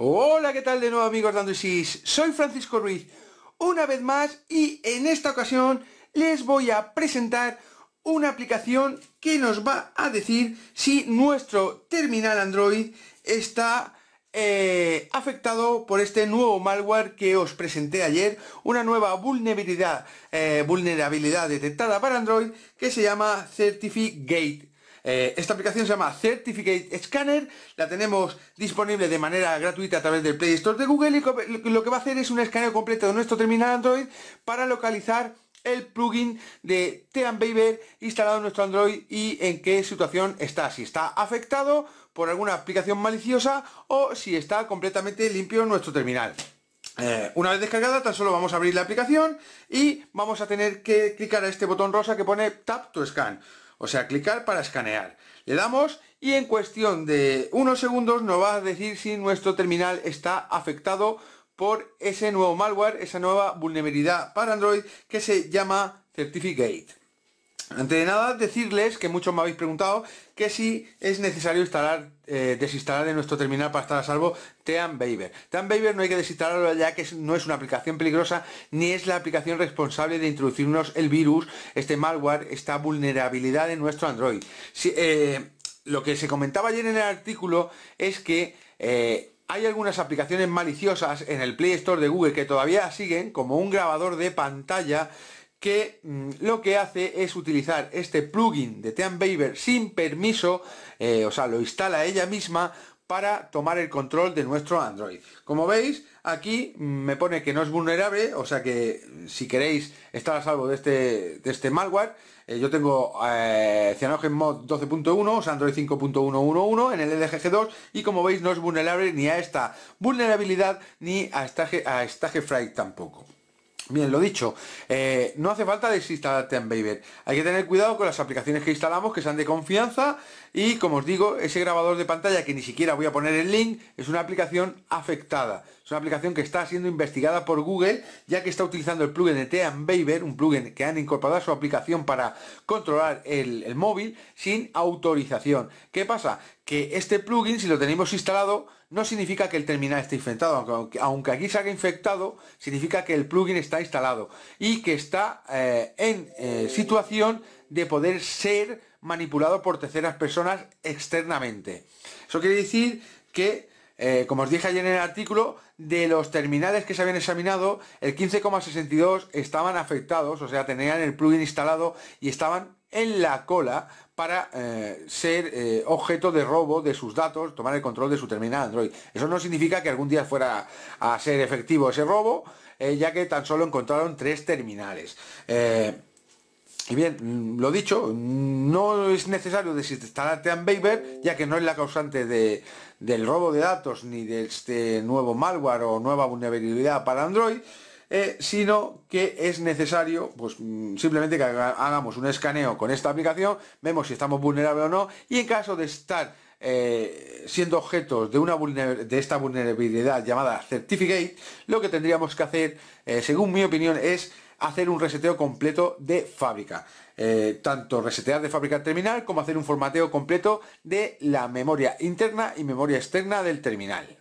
Hola, ¿qué tal de nuevo amigos de Sys? Soy Francisco Ruiz, una vez más y en esta ocasión les voy a presentar una aplicación que nos va a decir si nuestro terminal Android está eh, afectado por este nuevo malware que os presenté ayer, una nueva vulnerabilidad, eh, vulnerabilidad detectada para Android que se llama Certificate eh, esta aplicación se llama Certificate Scanner, la tenemos disponible de manera gratuita a través del Play Store de Google y lo que va a hacer es un escaneo completo de nuestro terminal Android para localizar el plugin de Team instalado en nuestro Android y en qué situación está, si está afectado por alguna aplicación maliciosa o si está completamente limpio nuestro terminal. Eh, una vez descargada tan solo vamos a abrir la aplicación y vamos a tener que clicar a este botón rosa que pone Tap to Scan. O sea, clicar para escanear. Le damos y en cuestión de unos segundos nos va a decir si nuestro terminal está afectado por ese nuevo malware, esa nueva vulnerabilidad para Android que se llama Certificate. Antes de nada, decirles que muchos me habéis preguntado que si es necesario instalar, eh, desinstalar de nuestro terminal para estar a salvo Team Baber. Team no hay que desinstalarlo ya que no es una aplicación peligrosa ni es la aplicación responsable de introducirnos el virus, este malware, esta vulnerabilidad en nuestro Android. Eh, lo que se comentaba ayer en el artículo es que... Eh, hay algunas aplicaciones maliciosas en el Play Store de Google que todavía siguen como un grabador de pantalla que mm, lo que hace es utilizar este plugin de Team Baber sin permiso, eh, o sea, lo instala ella misma para tomar el control de nuestro Android. Como veis, aquí mm, me pone que no es vulnerable, o sea que mm, si queréis estar a salvo de este, de este malware, eh, yo tengo eh, CyanogenMod 12.1, o sea, Android 5.1.1.1 en el LGG2 y como veis no es vulnerable ni a esta vulnerabilidad ni a esta, a tampoco. Bien, lo dicho, eh, no hace falta desinstalar Baver. Hay que tener cuidado con las aplicaciones que instalamos, que sean de confianza. Y como os digo, ese grabador de pantalla, que ni siquiera voy a poner el link, es una aplicación afectada. Es una aplicación que está siendo investigada por Google, ya que está utilizando el plugin de Team Baver, un plugin que han incorporado a su aplicación para controlar el, móvil sin autorización. ¿Qué pasa? Que este plugin, si lo tenemos instalado, no significa que el terminal esté infectado, aunque, aunque aquí salga infectado, significa que el plugin está instalado y que está eh, en eh, situación de poder ser manipulado por terceras personas externamente. Eso quiere decir que eh, como os dije ayer en el artículo, de los terminales que se habían examinado, el 15,62 estaban afectados, o sea, tenían el plugin instalado y estaban en la cola para eh, ser eh, objeto de robo de sus datos, tomar el control de su terminal Android. Eso no significa que algún día fuera a ser efectivo ese robo, ya que tan solo encontraron tres terminales. Y bien, mm, lo dicho, no es necesario desinstalarte Baber ya que no es la causante del robo de datos ni de este nuevo malware o nueva vulnerabilidad para Android, eh, sino que es necesario pues mm, simplemente que hagamos un escaneo con esta aplicación, vemos si estamos vulnerables o no, y en caso de estar eh, siendo objetos de, una de esta vulnerabilidad llamada Certificate, lo que tendríamos que hacer, eh, según mi opinión, es hacer un reseteo completo de fábrica. Eh, tanto resetear de fábrica terminal como hacer un formateo completo de la memoria interna y memoria externa del terminal.